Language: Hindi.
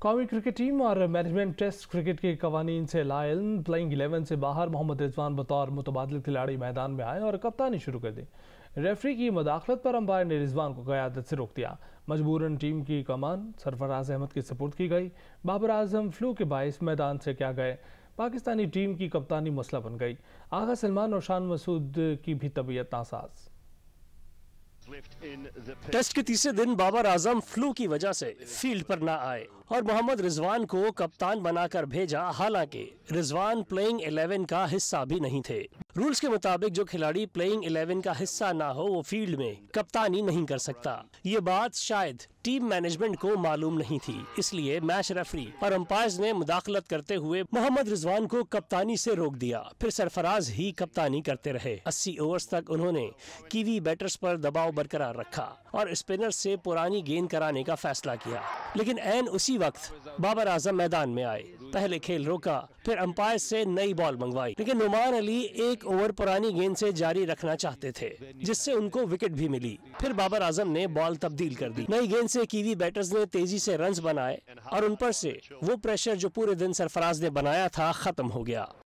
कौमी क्रिकेट टीम और मैनेजमेंट टेस्ट क्रिकेट के कवानीन से लायन प्लेइंग इलेवन से बाहर मोहम्मद रिजवान बतौर मुतबादल खिलाड़ी मैदान में आए और कप्तानी शुरू कर दी रेफरी की मदाखलत पर अंपायर ने रिजवान को क्यादत से रोक दिया मजबूरन टीम की कमान सरफराज अहमद की सपोर्ट की गई बाबर आजम फ्लू के बायस मैदान से क्या गए पाकिस्तानी टीम की कप्तानी मसला बन गई आगा सलमान और शान मसूद की भी तबीयत नासाज टेस्ट के तीसरे दिन बाबर आजम फ्लू की वजह से फील्ड पर ना आए और मोहम्मद रिजवान को कप्तान बनाकर भेजा हालांकि रिजवान प्लेइंग 11 का हिस्सा भी नहीं थे रूल्स के मुताबिक जो खिलाड़ी प्लेइंग 11 का हिस्सा ना हो वो फील्ड में कप्तानी नहीं कर सकता ये बात शायद टीम मैनेजमेंट को मालूम नहीं थी इसलिए मैच रेफरी और अम्पायर ने मुदाखलत करते हुए मोहम्मद रिजवान को कप्तानी से रोक दिया फिर सरफराज ही कप्तानी करते रहे 80 ओवर्स तक उन्होंने कीवी बैटर्स पर दबाव बरकरार रखा और स्पिनर से पुरानी गेंद कराने का फैसला किया लेकिन एन उसी उसी वक्त बाबर आजम मैदान में आए पहले खेल रोका फिर अंपायर से नई बॉल मंगवाई लेकिन नुमान अली एक ओवर पुरानी गेंद से जारी रखना चाहते थे जिससे उनको विकेट भी मिली फिर बाबर आजम ने बॉल तब्दील कर दी नई गेंद से कीवी बैटर्स ने तेजी से रन बनाए और उन पर से वो प्रेशर जो पूरे दिन सरफराज ने बनाया था खत्म हो गया